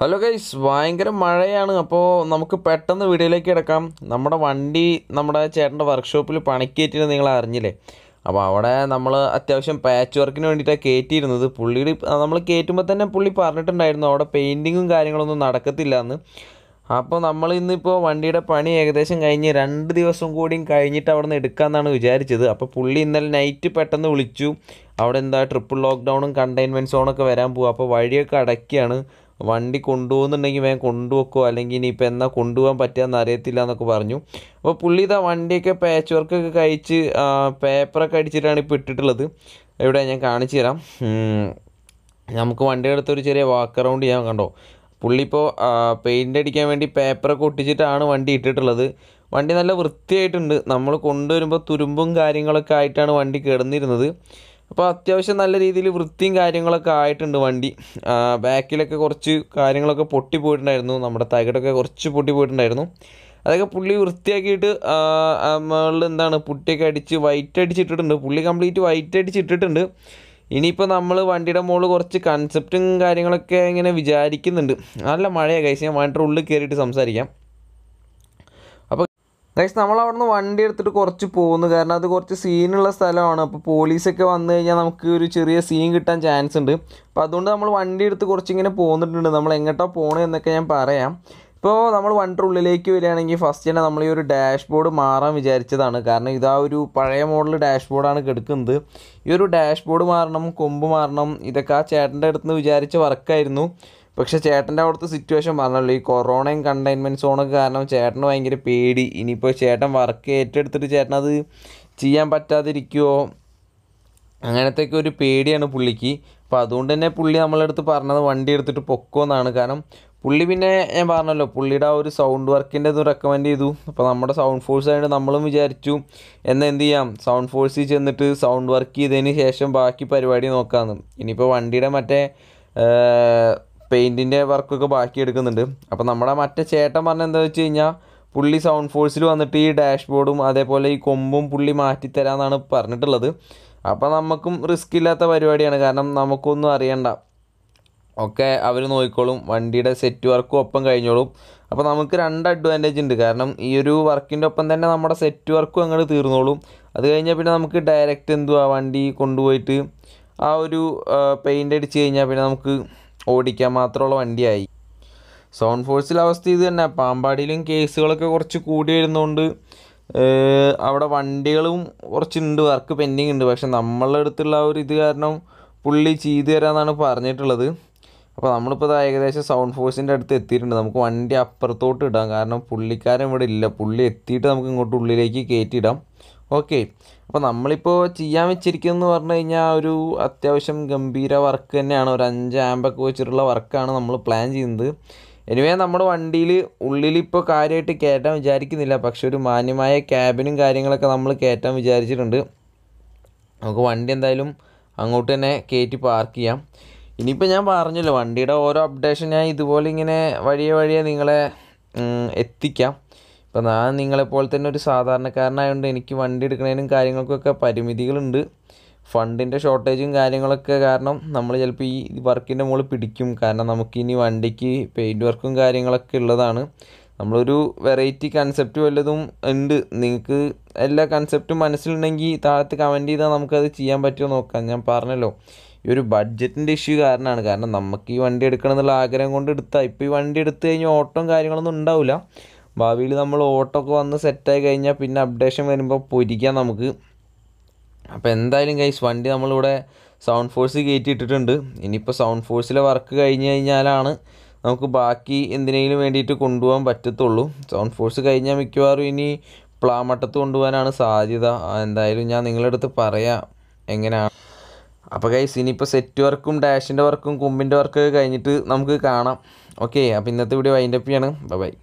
hello guys ഭയങ്കര മഴയാണ് അപ്പോൾ നമുക്ക് പെട്ടെന്ന് വീഡിയോയിലേക്ക് കിടക്കാം നമ്മുടെ വണ്ടി നമ്മുടെ ചേട്ടൻ്റെ വർക്ക്ഷോപ്പിൽ പണിക്ക് നിങ്ങൾ അറിഞ്ഞില്ലേ അപ്പോൾ അവിടെ നമ്മൾ അത്യാവശ്യം പാച്ച് വർക്കിന് വേണ്ടിയിട്ടാണ് കയറ്റിയിരുന്നത് പുള്ളിയുടെ നമ്മൾ കയറ്റുമ്പോൾ തന്നെ പുള്ളി പറഞ്ഞിട്ടുണ്ടായിരുന്നു അവിടെ പെയിൻറ്റിങ്ങും കാര്യങ്ങളൊന്നും നടക്കത്തില്ല എന്ന് അപ്പോൾ നമ്മൾ ഇന്നിപ്പോൾ വണ്ടിയുടെ പണി ഏകദേശം കഴിഞ്ഞ് രണ്ട് ദിവസം കൂടിയും കഴിഞ്ഞിട്ട് അവിടെ നിന്ന് എടുക്കാമെന്നാണ് വിചാരിച്ചത് അപ്പോൾ പുള്ളി ഇന്നലെ നൈറ്റ് പെട്ടെന്ന് വിളിച്ചു അവിടെ എന്താ ട്രിപ്പിൾ ലോക്ക്ഡൗണും കണ്ടെയ്ൻമെൻറ്റ് സോണൊക്കെ വരാൻ പോകും അപ്പോൾ വഴിയൊക്കെ അടയ്ക്കുകയാണ് വണ്ടി കൊണ്ടുപോകുന്നുണ്ടെങ്കിൽ വേഗം കൊണ്ടുവെക്കോ അല്ലെങ്കിൽ ഇനിയിപ്പോൾ എന്നാൽ കൊണ്ടുപോകാൻ പറ്റുകയെന്ന് അറിയത്തില്ല എന്നൊക്കെ പറഞ്ഞു അപ്പോൾ പുള്ളി ഇതാ വണ്ടിയൊക്കെ പാച്ച് വർക്കൊക്കെ കഴിച്ച് പേപ്പറൊക്കെ അടിച്ചിട്ടാണ് ഇപ്പോൾ ഇട്ടിട്ടുള്ളത് ഇവിടെ ഞാൻ കാണിച്ചു തരാം നമുക്ക് വണ്ടി അടുത്തൊരു ചെറിയ വാക്ക് അറൗണ്ട് ചെയ്യാൻ കണ്ടോ പുള്ളി ഇപ്പോൾ പെയിൻ്റ് അടിക്കാൻ വേണ്ടി പേപ്പറൊക്കെ ഒട്ടിച്ചിട്ടാണ് വണ്ടി ഇട്ടിട്ടുള്ളത് വണ്ടി നല്ല വൃത്തിയായിട്ടുണ്ട് നമ്മൾ കൊണ്ടുവരുമ്പോൾ തുരുമ്പും കാര്യങ്ങളൊക്കെ ആയിട്ടാണ് വണ്ടി കിടന്നിരുന്നത് അപ്പോൾ അത്യാവശ്യം നല്ല രീതിയിൽ വൃത്തിയും കാര്യങ്ങളൊക്കെ ആയിട്ടുണ്ട് വണ്ടി ബാക്കിലൊക്കെ കുറച്ച് കാര്യങ്ങളൊക്കെ പൊട്ടി പോയിട്ടുണ്ടായിരുന്നു നമ്മുടെ തകിടൊക്കെ കുറച്ച് പൊട്ടി പോയിട്ടുണ്ടായിരുന്നു അതൊക്കെ പുള്ളി വൃത്തിയാക്കിയിട്ട് മുകളിൽ എന്താണ് പുട്ടിയൊക്കെ അടിച്ച് വൈറ്റ് അടിച്ചിട്ടിട്ടുണ്ട് പുള്ളി കംപ്ലീറ്റ് വൈറ്റ് അടിച്ചിട്ടിട്ടുണ്ട് ഇനിയിപ്പോൾ നമ്മൾ വണ്ടിയുടെ മുകളിൽ കുറച്ച് കൺസെപ്റ്റും കാര്യങ്ങളൊക്കെ ഇങ്ങനെ വിചാരിക്കുന്നുണ്ട് നല്ല മഴയാണ് കഴിച്ച് ഞാൻ വണ്ടിയുടെ ഉള്ളിൽ കയറിയിട്ട് സംസാരിക്കാം ഗൈസ് നമ്മൾ നിന്ന് വണ്ടി എടുത്തിട്ട് കുറച്ച് പോകുന്നു കാരണം അത് കുറച്ച് സീനുള്ള സ്ഥലമാണ് അപ്പോൾ പോലീസൊക്കെ വന്നു കഴിഞ്ഞാൽ നമുക്ക് ഒരു ചെറിയ സീൻ കിട്ടാൻ ചാൻസ് ഉണ്ട് അപ്പോൾ അതുകൊണ്ട് നമ്മൾ വണ്ടി എടുത്ത് കുറച്ച് ഇങ്ങനെ പോകുന്നിട്ടുണ്ട് നമ്മൾ എങ്ങോട്ടാ പോകണേ എന്നൊക്കെ ഞാൻ പറയാം ഇപ്പോൾ നമ്മൾ വണ്ടിയുടെ ഉള്ളിലേക്ക് വരികയാണെങ്കിൽ ഫസ്റ്റ് തന്നെ നമ്മൾ ഈ ഒരു ഡാഷ്ബോർഡ് മാറാൻ വിചാരിച്ചതാണ് കാരണം ഇതാ ഒരു പഴയ മോഡൽ ബോർഡാണ് കിടക്കുന്നത് ഈ ഒരു ഡാഷ്ബോർഡ് മാറണം കൊമ്പ് മാറണം ഇതൊക്കെ ആ ചേട്ടൻ്റെ അടുത്ത് നിന്ന് വിചാരിച്ച വർക്കായിരുന്നു പക്ഷേ ചേട്ടൻ്റെ അവിടുത്തെ സിറ്റുവേഷൻ പറഞ്ഞല്ലോ ഈ കൊറോണയും കണ്ടെയ്ൻമെൻറ്റ് സോണൊക്കെ കാരണം ചേട്ടന് ഭയങ്കര പേടി ഇനിയിപ്പോൾ ചേട്ടൻ വർക്ക് ഏറ്റെടുത്തിട്ട് ചേട്ടനത് ചെയ്യാൻ പറ്റാതിരിക്കുമോ അങ്ങനത്തെയൊക്കെ ഒരു പേടിയാണ് പുള്ളിക്ക് അപ്പോൾ അതുകൊണ്ട് തന്നെ പുള്ളി നമ്മളടുത്ത് പറഞ്ഞത് വണ്ടി എടുത്തിട്ട് പൊക്കുമെന്നാണ് എന്നാണ് കാരണം പുള്ളി പിന്നെ ഞാൻ പറഞ്ഞല്ലോ പുള്ളിയുടെ ആ ഒരു സൗണ്ട് വർക്കിൻ്റെ ഇത് റെക്കമെൻഡ് ചെയ്തു അപ്പോൾ നമ്മുടെ സൗണ്ട് ഫോഴ്സ് ആയിട്ട് നമ്മളും വിചാരിച്ചു എന്നാൽ എന്ത് ചെയ്യാം സൗണ്ട് ഫോഴ്സിൽ ചെന്നിട്ട് സൗണ്ട് വർക്ക് ചെയ്തതിന് ശേഷം ബാക്കി പരിപാടി നോക്കാമെന്ന് ഇനിയിപ്പോൾ വണ്ടിയുടെ മറ്റേ പെയിൻറ്റിൻ്റെ വർക്കൊക്കെ ബാക്കി എടുക്കുന്നുണ്ട് അപ്പോൾ നമ്മുടെ മറ്റേ ചേട്ടൻ പറഞ്ഞ എന്താ വെച്ച് കഴിഞ്ഞാൽ പുള്ളി സൗണ്ട് ഫോഴ്സിൽ വന്നിട്ട് ഈ ഡാഷ്ബോർഡും അതേപോലെ ഈ കൊമ്പും പുള്ളി മാറ്റിത്തരാമെന്നാണ് പറഞ്ഞിട്ടുള്ളത് അപ്പോൾ നമുക്കും റിസ്ക് ഇല്ലാത്ത പരിപാടിയാണ് കാരണം നമുക്കൊന്നും അറിയണ്ട ഒക്കെ അവർ നോക്കിക്കോളും വണ്ടിയുടെ സെറ്റ് വർക്കും ഒപ്പം കഴിഞ്ഞോളും അപ്പോൾ നമുക്ക് രണ്ട് അഡ്വാൻറ്റേജ് ഉണ്ട് കാരണം ഈ ഒരു വർക്കിൻ്റെ ഒപ്പം തന്നെ നമ്മുടെ സെറ്റ് വർക്കും അങ്ങോട്ട് തീർന്നോളും അത് കഴിഞ്ഞാൽ പിന്നെ നമുക്ക് ഡയറക്റ്റ് എന്തുവാ വണ്ടി കൊണ്ടുപോയിട്ട് ആ ഒരു പെയിൻ്റ് അടിച്ച് കഴിഞ്ഞാൽ പിന്നെ നമുക്ക് ഓടിക്കാൻ മാത്രമുള്ള വണ്ടിയായി സൗണ്ട് ഫോഴ്സിലെ അവസ്ഥ ഇത് തന്നെ പാമ്പാടിയിലും കേസുകളൊക്കെ കുറച്ച് കൂടി വരുന്നതുകൊണ്ട് അവിടെ വണ്ടികളും കുറച്ചുണ്ട് വർക്ക് പെൻഡിങ് ഉണ്ട് പക്ഷെ നമ്മളുടെ അടുത്തുള്ള ഒരു ഇത് കാരണം പുള്ളി ചെയ്തു തരാമെന്നാണ് പറഞ്ഞിട്ടുള്ളത് അപ്പോൾ നമ്മളിപ്പോൾ ഇത് ഏകദേശം സൗണ്ട് ഫോഴ്സിൻ്റെ അടുത്ത് എത്തിയിട്ടുണ്ട് നമുക്ക് വണ്ടി അപ്പുറത്തോട്ട് ഇടാം കാരണം പുള്ളിക്കാരൻ ഇവിടെ ഇല്ല പുള്ളി എത്തിയിട്ട് നമുക്ക് ഇങ്ങോട്ട് ഉള്ളിലേക്ക് കയറ്റിയിടാം ഓക്കെ അപ്പോൾ നമ്മളിപ്പോൾ ചെയ്യാൻ വെച്ചിരിക്കുന്നതെന്ന് പറഞ്ഞു കഴിഞ്ഞാൽ ഒരു അത്യാവശ്യം ഗംഭീര വർക്ക് തന്നെയാണ് ഒരു അഞ്ച് ആമ്പൊക്കെ വെച്ചിട്ടുള്ള വർക്കാണ് നമ്മൾ പ്ലാൻ ചെയ്യുന്നത് എനിവേ നമ്മുടെ വണ്ടിയിൽ ഉള്ളിൽ ഇപ്പോൾ കാര്യമായിട്ട് കയറ്റാൻ വിചാരിക്കുന്നില്ല പക്ഷെ ഒരു മാന്യമായ ക്യാബിനും കാര്യങ്ങളൊക്കെ നമ്മൾ കയറ്റാൻ വിചാരിച്ചിട്ടുണ്ട് നമുക്ക് വണ്ടി എന്തായാലും അങ്ങോട്ട് തന്നെ കയറ്റി പാർക്ക് ചെയ്യാം ഇനിയിപ്പോൾ ഞാൻ പറഞ്ഞല്ലോ വണ്ടിയുടെ ഓരോ അപ്ഡേഷൻ ഞാൻ ഇതുപോലെ ഇങ്ങനെ വഴിയെ വഴിയെ നിങ്ങളെ എത്തിക്കാം ഇപ്പം ഞാൻ നിങ്ങളെപ്പോലെ തന്നെ ഒരു സാധാരണക്കാരനായതുകൊണ്ട് എനിക്ക് വണ്ടി എടുക്കുന്നതിനും കാര്യങ്ങൾക്കൊക്കെ പരിമിതികളുണ്ട് ഫണ്ടിൻ്റെ ഷോർട്ടേജും കാര്യങ്ങളൊക്കെ കാരണം നമ്മൾ ചിലപ്പോൾ ഈ വർക്കിൻ്റെ മുകളിൽ പിടിക്കും കാരണം നമുക്കിനി വണ്ടിക്ക് പെയിൻറ്റ് വർക്കും കാര്യങ്ങളൊക്കെ ഉള്ളതാണ് നമ്മളൊരു വെറൈറ്റി കൺസെപ്റ്റ് വല്ലതും ഉണ്ട് നിങ്ങൾക്ക് എല്ലാ കൺസെപ്റ്റും മനസ്സിലുണ്ടെങ്കിൽ താഴത്ത് കമൻറ്റ് ചെയ്താൽ നമുക്കത് ചെയ്യാൻ പറ്റുമോ നോക്കാം ഞാൻ പറഞ്ഞല്ലോ ഈ ഒരു ബഡ്ജറ്റിൻ്റെ ഇഷ്യൂ കാരണമാണ് കാരണം നമുക്ക് ഈ വണ്ടി എടുക്കണം എന്നുള്ള ആഗ്രഹം കൊണ്ട് എടുത്താൽ ഇപ്പോൾ ഈ വണ്ടി എടുത്തു കഴിഞ്ഞാൽ ഓട്ടം കാര്യങ്ങളൊന്നും ഉണ്ടാവില്ല ഭാവിയിൽ നമ്മൾ ഓട്ടമൊക്കെ വന്ന് സെറ്റായി കഴിഞ്ഞാൽ പിന്നെ അപ്ഡേഷൻ വരുമ്പോൾ പൊരിക്കാം നമുക്ക് അപ്പോൾ എന്തായാലും കൈസ് വണ്ടി നമ്മളിവിടെ സൗണ്ട് ഫോഴ്സ് കയറ്റി ഇട്ടിട്ടുണ്ട് ഇനിയിപ്പോൾ സൗണ്ട് ഫോഴ്സിലെ വർക്ക് കഴിഞ്ഞ് കഴിഞ്ഞാലാണ് നമുക്ക് ബാക്കി എന്തിനേലും വേണ്ടിയിട്ട് കൊണ്ടുപോകാൻ പറ്റത്തുള്ളൂ സൗണ്ട് ഫോഴ്സ് കഴിഞ്ഞാൽ മിക്കവാറും ഇനി പ്ലാമട്ടത്ത് കൊണ്ടുപോകാനാണ് സാധ്യത എന്തായാലും ഞാൻ നിങ്ങളുടെ അടുത്ത് പറയാം എങ്ങനെയാണ് അപ്പോൾ കൈസ് ഇനിയിപ്പോൾ സെറ്റ് വർക്കും ഡാഷിൻ്റെ വർക്കും കുമ്പിൻ്റെ വർക്കൊക്കെ കഴിഞ്ഞിട്ട് നമുക്ക് കാണാം ഓക്കെ അപ്പോൾ ഇന്നത്തെ വീഡിയോ വൈൻഡപ്പ് ചെയ്യാണ് ബൈ